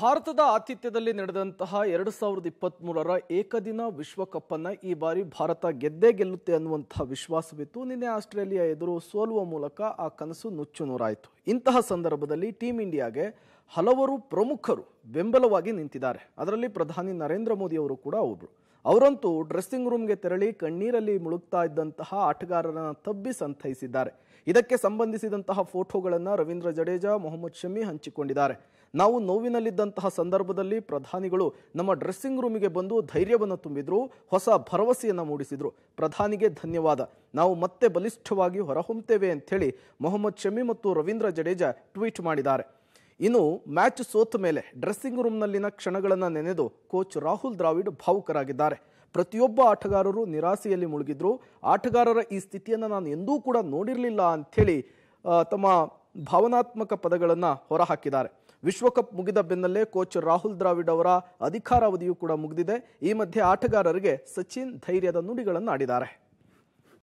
ಭಾರತದ ಆತಿಥ್ಯದಲ್ಲಿ ನಡೆದಂತಹ ಎರಡು ಸಾವಿರದ ಇಪ್ಪತ್ತ್ಮೂರರ ಏಕದಿನ ವಿಶ್ವಕಪ್ಪನ್ನು ಈ ಬಾರಿ ಭಾರತ ಗೆದ್ದೇ ಗೆಲ್ಲುತ್ತೆ ಅನ್ನುವಂತಹ ವಿಶ್ವಾಸವಿತ್ತು ನಿನ್ನೆ ಆಸ್ಟ್ರೇಲಿಯಾ ಎದುರು ಸೋಲುವ ಮೂಲಕ ಆ ಕನಸು ನುಚ್ಚು ನೂರಾಯಿತು ಇಂತಹ ಸಂದರ್ಭದಲ್ಲಿ ಟೀಂ ಇಂಡಿಯಾಗೆ ಹಲವರು ಪ್ರಮುಖರು ಬೆಂಬಲವಾಗಿ ನಿಂತಿದ್ದಾರೆ ಅದರಲ್ಲಿ ಪ್ರಧಾನಿ ನರೇಂದ್ರ ಮೋದಿ ಅವರು ಕೂಡ ಒಬ್ಬರು ಅವರಂತೂ ಡ್ರೆಸ್ಸಿಂಗ್ ರೂಮ್ಗೆ ತೆರಳಿ ಕಣ್ಣೀರಲ್ಲಿ ಮುಳುಗ್ತಾ ಇದ್ದಂತಹ ಆಟಗಾರರನ್ನು ತಬ್ಬಿ ಸಂತೈಸಿದ್ದಾರೆ ಇದಕ್ಕೆ ಸಂಬಂಧಿಸಿದಂತಹ ಫೋಟೋಗಳನ್ನು ರವೀಂದ್ರ ಜಡೇಜಾ ಮೊಹಮ್ಮದ್ ಶಮಿ ಹಂಚಿಕೊಂಡಿದ್ದಾರೆ ನಾವು ನೋವಿನಲ್ಲಿದ್ದಂತಹ ಸಂದರ್ಭದಲ್ಲಿ ಪ್ರಧಾನಿಗಳು ನಮ್ಮ ಡ್ರೆಸ್ಸಿಂಗ್ ರೂಮಿಗೆ ಬಂದು ಧೈರ್ಯವನ್ನು ತುಂಬಿದ್ರು ಹೊಸ ಭರವಸೆಯನ್ನು ಮೂಡಿಸಿದ್ರು ಪ್ರಧಾನಿಗೆ ಧನ್ಯವಾದ ನಾವು ಮತ್ತೆ ಬಲಿಷ್ಠವಾಗಿ ಹೊರಹೊಮ್ಮುತ್ತೇವೆ ಅಂಥೇಳಿ ಮೊಹಮ್ಮದ್ ಶಮಿ ಮತ್ತು ರವೀಂದ್ರ ಜಡೇಜಾ ಟ್ವೀಟ್ ಮಾಡಿದ್ದಾರೆ ಇನ್ನು ಮ್ಯಾಚ್ ಸೋತ ಮೇಲೆ ಡ್ರೆಸ್ಸಿಂಗ್ ರೂಮ್ನಲ್ಲಿನ ಕ್ಷಣಗಳನ್ನು ನೆನೆದು ಕೋಚ್ ರಾಹುಲ್ ದ್ರಾವಿಡ್ ಭಾವುಕರಾಗಿದ್ದಾರೆ ಪ್ರತಿಯೊಬ್ಬ ಆಟಗಾರರು ನಿರಾಸೆಯಲ್ಲಿ ಮುಳುಗಿದ್ರು ಆಟಗಾರರ ಈ ಸ್ಥಿತಿಯನ್ನು ನಾನು ಎಂದೂ ಕೂಡ ನೋಡಿರಲಿಲ್ಲ ಅಂಥೇಳಿ ತಮ್ಮ ಭಾವನಾತ್ಮಕ ಪದಗಳನ್ನು ಹೊರಹಾಕಿದ್ದಾರೆ ವಿಶ್ವಕಪ್ ಮುಗಿದ ಬೆನ್ನಲ್ಲೇ ಕೋಚ್ ರಾಹುಲ್ ದ್ರಾವಿಡ್ ಅವರ ಅಧಿಕಾರಾವಧಿಯೂ ಕೂಡ ಮುಗಿದಿದೆ ಈ ಮಧ್ಯೆ ಆಟಗಾರರಿಗೆ ಸಚಿನ್ ಧೈರ್ಯದ ನುಡಿಗಳನ್ನು ಆಡಿದ್ದಾರೆ